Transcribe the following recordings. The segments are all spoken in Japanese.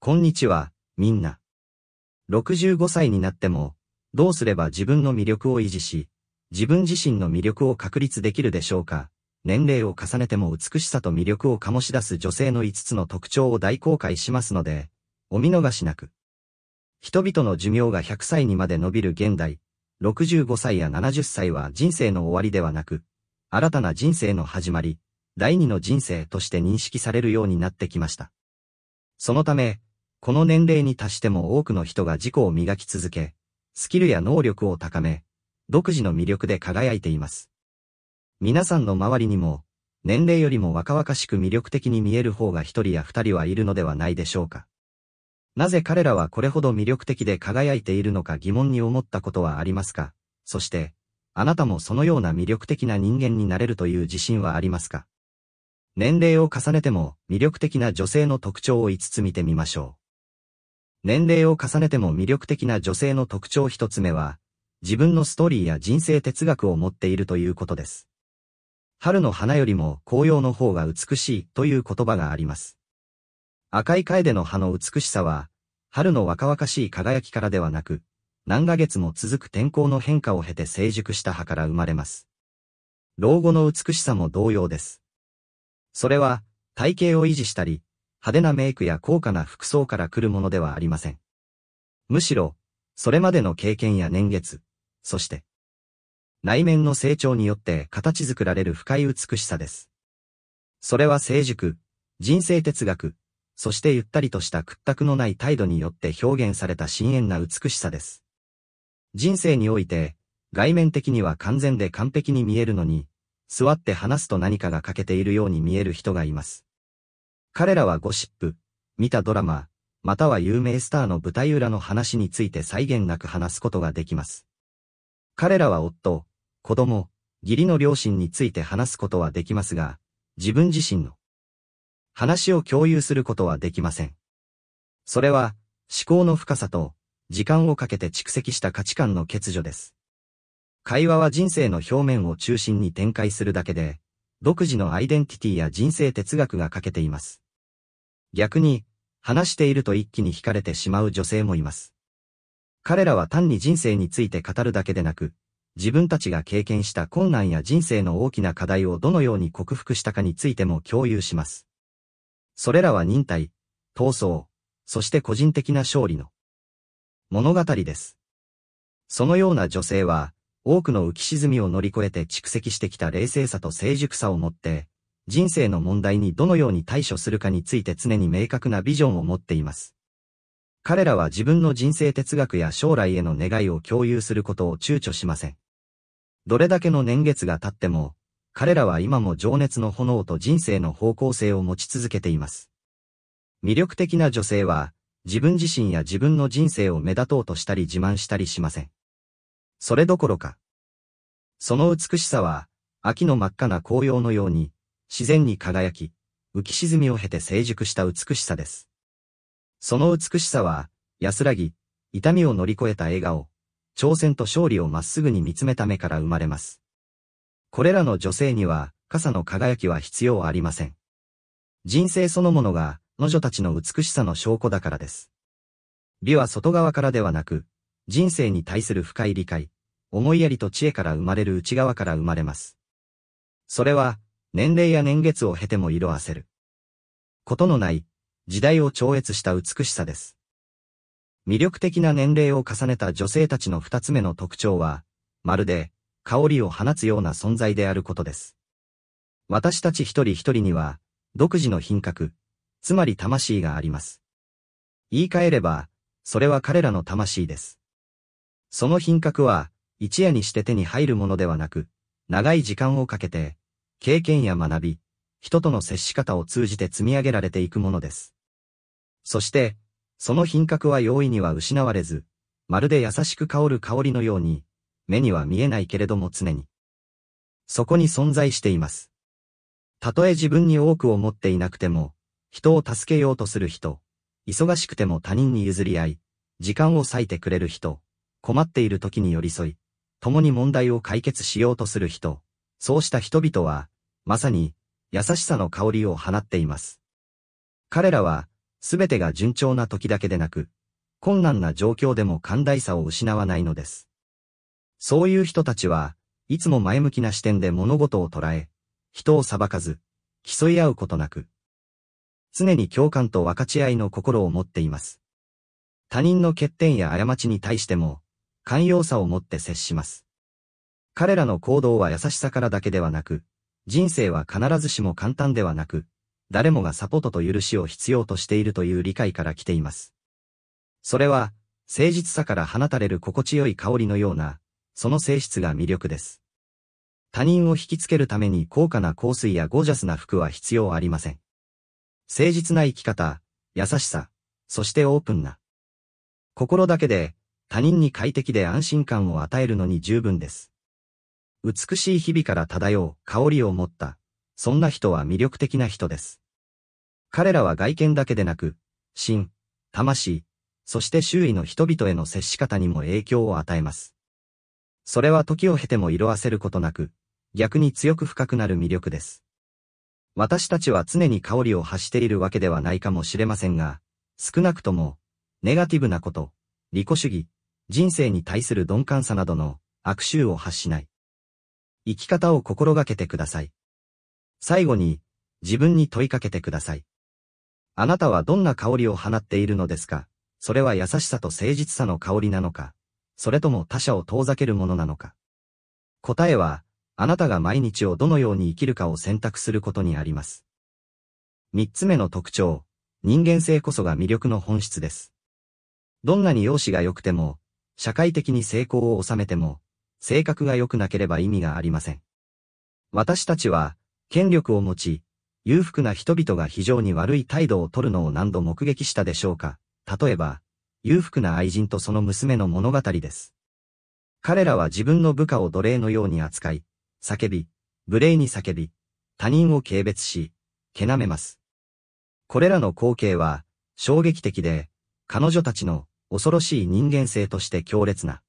こんにちは、みんな。65歳になっても、どうすれば自分の魅力を維持し、自分自身の魅力を確立できるでしょうか年齢を重ねても美しさと魅力を醸し出す女性の5つの特徴を大公開しますので、お見逃しなく。人々の寿命が100歳にまで伸びる現代、65歳や70歳は人生の終わりではなく、新たな人生の始まり、第二の人生として認識されるようになってきました。そのため、この年齢に達しても多くの人が自己を磨き続け、スキルや能力を高め、独自の魅力で輝いています。皆さんの周りにも、年齢よりも若々しく魅力的に見える方が一人や二人はいるのではないでしょうか。なぜ彼らはこれほど魅力的で輝いているのか疑問に思ったことはありますかそして、あなたもそのような魅力的な人間になれるという自信はありますか年齢を重ねても魅力的な女性の特徴を5つ見てみましょう。年齢を重ねても魅力的な女性の特徴一つ目は、自分のストーリーや人生哲学を持っているということです。春の花よりも紅葉の方が美しいという言葉があります。赤い楓の葉の美しさは、春の若々しい輝きからではなく、何ヶ月も続く天候の変化を経て成熟した葉から生まれます。老後の美しさも同様です。それは、体型を維持したり、派手なメイクや高価な服装から来るものではありません。むしろ、それまでの経験や年月、そして、内面の成長によって形作られる深い美しさです。それは成熟、人生哲学、そしてゆったりとした屈託のない態度によって表現された深遠な美しさです。人生において、外面的には完全で完璧に見えるのに、座って話すと何かが欠けているように見える人がいます。彼らはゴシップ、見たドラマ、または有名スターの舞台裏の話について際限なく話すことができます。彼らは夫、子供、義理の両親について話すことはできますが、自分自身の話を共有することはできません。それは、思考の深さと、時間をかけて蓄積した価値観の欠如です。会話は人生の表面を中心に展開するだけで、独自のアイデンティティや人生哲学が欠けています。逆に、話していると一気に惹かれてしまう女性もいます。彼らは単に人生について語るだけでなく、自分たちが経験した困難や人生の大きな課題をどのように克服したかについても共有します。それらは忍耐、闘争、そして個人的な勝利の物語です。そのような女性は、多くの浮き沈みを乗り越えて蓄積してきた冷静さと成熟さを持って、人生の問題にどのように対処するかについて常に明確なビジョンを持っています。彼らは自分の人生哲学や将来への願いを共有することを躊躇しません。どれだけの年月が経っても、彼らは今も情熱の炎と人生の方向性を持ち続けています。魅力的な女性は、自分自身や自分の人生を目立とうとしたり自慢したりしません。それどころか。その美しさは、秋の真っ赤な紅葉のように、自然に輝き、浮き沈みを経て成熟した美しさです。その美しさは、安らぎ、痛みを乗り越えた笑顔、挑戦と勝利をまっすぐに見つめた目から生まれます。これらの女性には、傘の輝きは必要ありません。人生そのものが、彼女たちの美しさの証拠だからです。美は外側からではなく、人生に対する深い理解、思いやりと知恵から生まれる内側から生まれます。それは、年齢や年月を経ても色あせる。ことのない、時代を超越した美しさです。魅力的な年齢を重ねた女性たちの二つ目の特徴は、まるで、香りを放つような存在であることです。私たち一人一人には、独自の品格、つまり魂があります。言い換えれば、それは彼らの魂です。その品格は、一夜にして手に入るものではなく、長い時間をかけて、経験や学び、人との接し方を通じて積み上げられていくものです。そして、その品格は容易には失われず、まるで優しく香る香りのように、目には見えないけれども常に。そこに存在しています。たとえ自分に多くを持っていなくても、人を助けようとする人、忙しくても他人に譲り合い、時間を割いてくれる人、困っている時に寄り添い、共に問題を解決しようとする人、そうした人々は、まさに、優しさの香りを放っています。彼らは、すべてが順調な時だけでなく、困難な状況でも寛大さを失わないのです。そういう人たちは、いつも前向きな視点で物事を捉え、人を裁かず、競い合うことなく、常に共感と分かち合いの心を持っています。他人の欠点や過ちに対しても、寛容さを持って接します。彼らの行動は優しさからだけではなく、人生は必ずしも簡単ではなく、誰もがサポートと許しを必要としているという理解から来ています。それは、誠実さから放たれる心地よい香りのような、その性質が魅力です。他人を引きつけるために高価な香水やゴージャスな服は必要ありません。誠実な生き方、優しさ、そしてオープンな。心だけで、他人に快適で安心感を与えるのに十分です。美しい日々から漂う香りを持った、そんな人は魅力的な人です。彼らは外見だけでなく、心、魂、そして周囲の人々への接し方にも影響を与えます。それは時を経ても色あせることなく、逆に強く深くなる魅力です。私たちは常に香りを発しているわけではないかもしれませんが、少なくとも、ネガティブなこと、利己主義、人生に対する鈍感さなどの悪臭を発しない。生き方を心がけてください。最後に、自分に問いかけてください。あなたはどんな香りを放っているのですかそれは優しさと誠実さの香りなのかそれとも他者を遠ざけるものなのか答えは、あなたが毎日をどのように生きるかを選択することにあります。三つ目の特徴、人間性こそが魅力の本質です。どんなに容姿が良くても、社会的に成功を収めても、性格が良くなければ意味がありません。私たちは、権力を持ち、裕福な人々が非常に悪い態度をとるのを何度目撃したでしょうか。例えば、裕福な愛人とその娘の物語です。彼らは自分の部下を奴隷のように扱い、叫び、無礼に叫び、他人を軽蔑し、けなめます。これらの光景は、衝撃的で、彼女たちの恐ろしい人間性として強烈な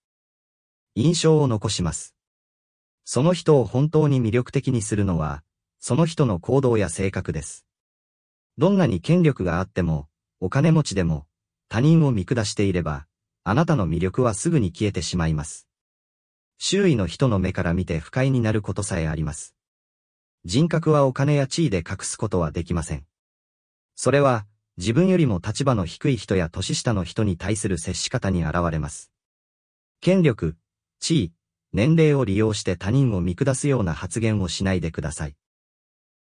印象を残します。その人を本当に魅力的にするのは、その人の行動や性格です。どんなに権力があっても、お金持ちでも、他人を見下していれば、あなたの魅力はすぐに消えてしまいます。周囲の人の目から見て不快になることさえあります。人格はお金や地位で隠すことはできません。それは、自分よりも立場の低い人や年下の人に対する接し方に現れます。権力、地位、年齢を利用して他人を見下すような発言をしないでください。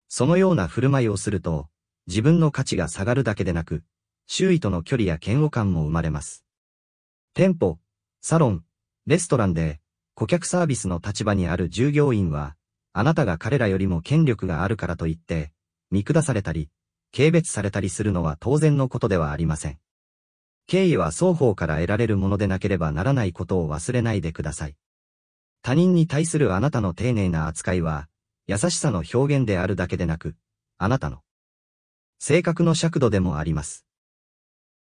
そのような振る舞いをすると、自分の価値が下がるだけでなく、周囲との距離や嫌悪感も生まれます。店舗、サロン、レストランで、顧客サービスの立場にある従業員は、あなたが彼らよりも権力があるからと言って、見下されたり、軽蔑されたりするのは当然のことではありません。敬意は双方から得られるものでなければならないことを忘れないでください。他人に対するあなたの丁寧な扱いは、優しさの表現であるだけでなく、あなたの性格の尺度でもあります。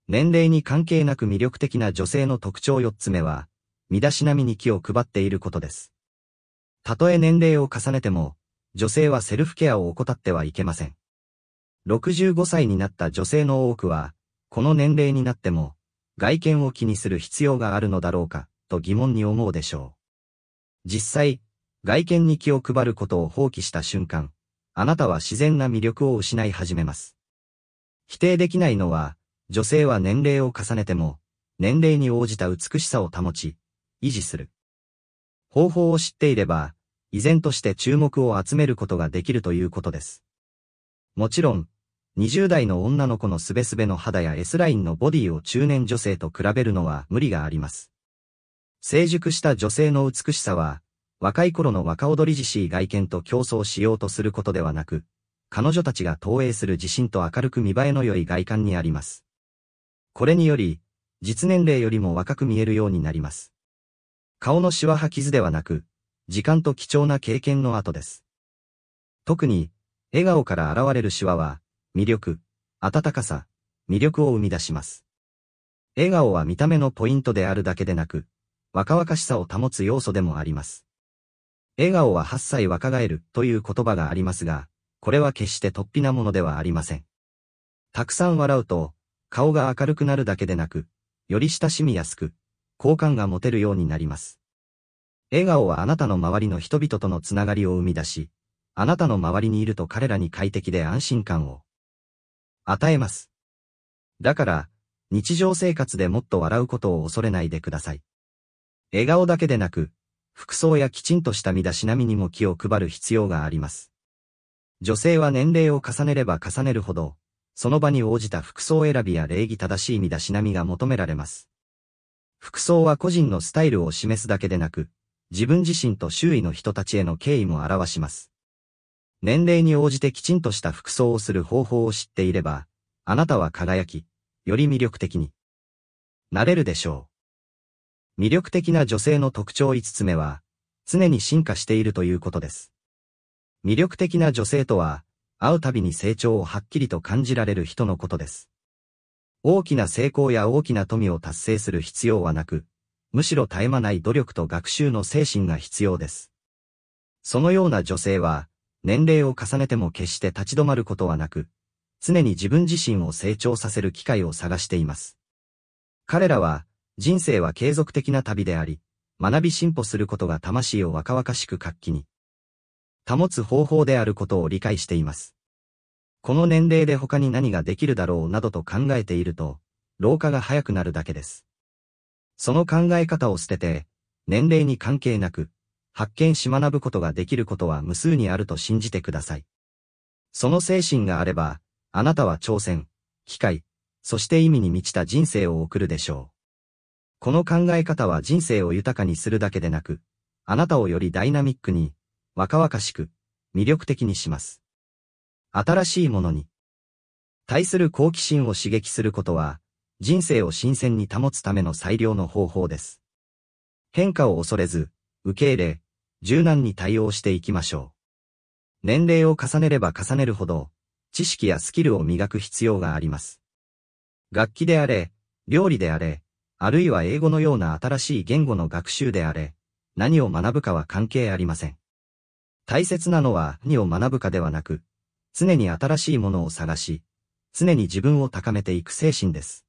年齢に関係なく魅力的な女性の特徴四つ目は、身だしなみに気を配っていることです。たとえ年齢を重ねても、女性はセルフケアを怠ってはいけません。65歳になった女性の多くは、この年齢になっても、外見を気にする必要があるのだろうか、と疑問に思うでしょう。実際、外見に気を配ることを放棄した瞬間、あなたは自然な魅力を失い始めます。否定できないのは、女性は年齢を重ねても、年齢に応じた美しさを保ち、維持する。方法を知っていれば、依然として注目を集めることができるということです。もちろん、20代の女の子のすべすべの肌や S ラインのボディを中年女性と比べるのは無理があります。成熟した女性の美しさは、若い頃の若踊り自身外見と競争しようとすることではなく、彼女たちが投影する自信と明るく見栄えの良い外観にあります。これにより、実年齢よりも若く見えるようになります。顔のシワは傷ではなく、時間と貴重な経験の後です。特に、笑顔から現れるシワは、魅力、温かさ、魅力を生み出します。笑顔は見た目のポイントであるだけでなく、若々しさを保つ要素でもあります。笑顔は8歳若返るという言葉がありますが、これは決して突飛なものではありません。たくさん笑うと、顔が明るくなるだけでなく、より親しみやすく、好感が持てるようになります。笑顔はあなたの周りの人々とのつながりを生み出し、あなたの周りにいると彼らに快適で安心感を、与えます。だから、日常生活でもっと笑うことを恐れないでください。笑顔だけでなく、服装やきちんとした身だしなみにも気を配る必要があります。女性は年齢を重ねれば重ねるほど、その場に応じた服装選びや礼儀正しい身だしなみが求められます。服装は個人のスタイルを示すだけでなく、自分自身と周囲の人たちへの敬意も表します。年齢に応じてきちんとした服装をする方法を知っていれば、あなたは輝き、より魅力的になれるでしょう。魅力的な女性の特徴5つ目は、常に進化しているということです。魅力的な女性とは、会うたびに成長をはっきりと感じられる人のことです。大きな成功や大きな富を達成する必要はなく、むしろ絶え間ない努力と学習の精神が必要です。そのような女性は、年齢を重ねても決して立ち止まることはなく、常に自分自身を成長させる機会を探しています。彼らは、人生は継続的な旅であり、学び進歩することが魂を若々しく活気に、保つ方法であることを理解しています。この年齢で他に何ができるだろうなどと考えていると、老化が早くなるだけです。その考え方を捨てて、年齢に関係なく、発見し学ぶことができることは無数にあると信じてください。その精神があれば、あなたは挑戦、機会、そして意味に満ちた人生を送るでしょう。この考え方は人生を豊かにするだけでなく、あなたをよりダイナミックに、若々しく、魅力的にします。新しいものに。対する好奇心を刺激することは、人生を新鮮に保つための最良の方法です。変化を恐れず、受け入れ、柔軟に対応していきましょう。年齢を重ねれば重ねるほど、知識やスキルを磨く必要があります。楽器であれ、料理であれ、あるいは英語のような新しい言語の学習であれ、何を学ぶかは関係ありません。大切なのは何を学ぶかではなく、常に新しいものを探し、常に自分を高めていく精神です。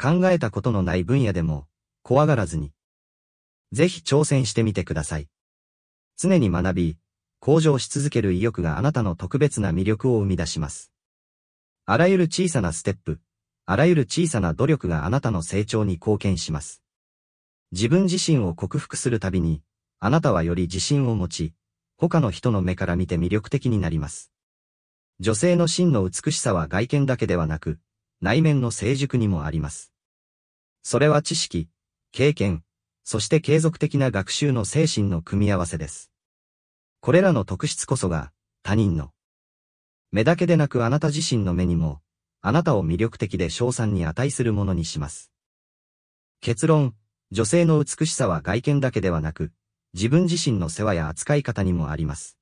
考えたことのない分野でも、怖がらずに。ぜひ挑戦してみてください。常に学び、向上し続ける意欲があなたの特別な魅力を生み出します。あらゆる小さなステップ、あらゆる小さな努力があなたの成長に貢献します。自分自身を克服するたびに、あなたはより自信を持ち、他の人の目から見て魅力的になります。女性の真の美しさは外見だけではなく、内面の成熟にもあります。それは知識、経験、そして継続的な学習の精神の組み合わせです。これらの特質こそが、他人の。目だけでなくあなた自身の目にも、あなたを魅力的で賞賛に値するものにします。結論、女性の美しさは外見だけではなく、自分自身の世話や扱い方にもあります。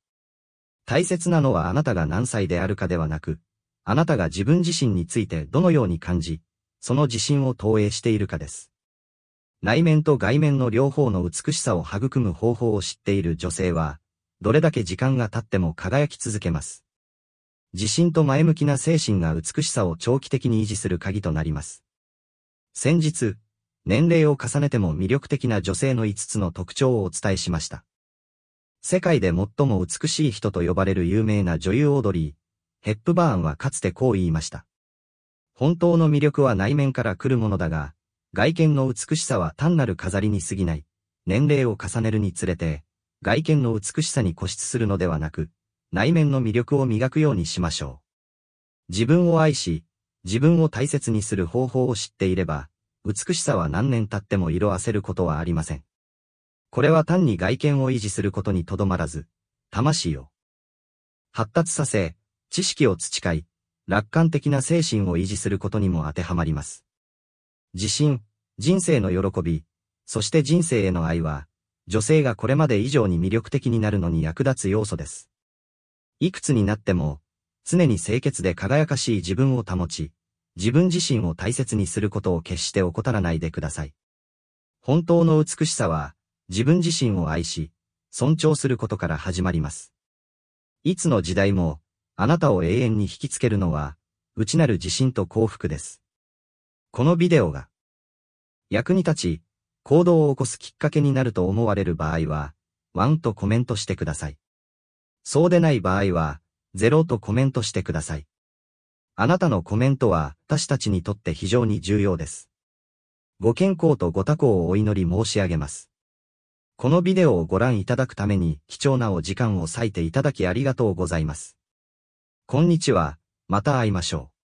大切なのはあなたが何歳であるかではなく、あなたが自分自身についてどのように感じ、その自信を投影しているかです。内面と外面の両方の美しさを育む方法を知っている女性は、どれだけ時間が経っても輝き続けます。自信と前向きな精神が美しさを長期的に維持する鍵となります。先日、年齢を重ねても魅力的な女性の5つの特徴をお伝えしました。世界で最も美しい人と呼ばれる有名な女優オードリー、ヘップバーンはかつてこう言いました。本当の魅力は内面から来るものだが、外見の美しさは単なる飾りに過ぎない。年齢を重ねるにつれて、外見の美しさに固執するのではなく、内面の魅力を磨くようにしましょう。自分を愛し、自分を大切にする方法を知っていれば、美しさは何年経っても色あせることはありません。これは単に外見を維持することにとどまらず、魂を発達させ、知識を培い、楽観的な精神を維持することにも当てはまります。自信、人生の喜び、そして人生への愛は、女性がこれまで以上に魅力的になるのに役立つ要素です。いくつになっても、常に清潔で輝かしい自分を保ち、自分自身を大切にすることを決して怠らないでください。本当の美しさは、自分自身を愛し、尊重することから始まります。いつの時代も、あなたを永遠に引きつけるのは、内なる自信と幸福です。このビデオが役に立ち、行動を起こすきっかけになると思われる場合は、1とコメントしてください。そうでない場合は、0とコメントしてください。あなたのコメントは私たちにとって非常に重要です。ご健康とご多幸をお祈り申し上げます。このビデオをご覧いただくために貴重なお時間を割いていただきありがとうございます。こんにちは、また会いましょう。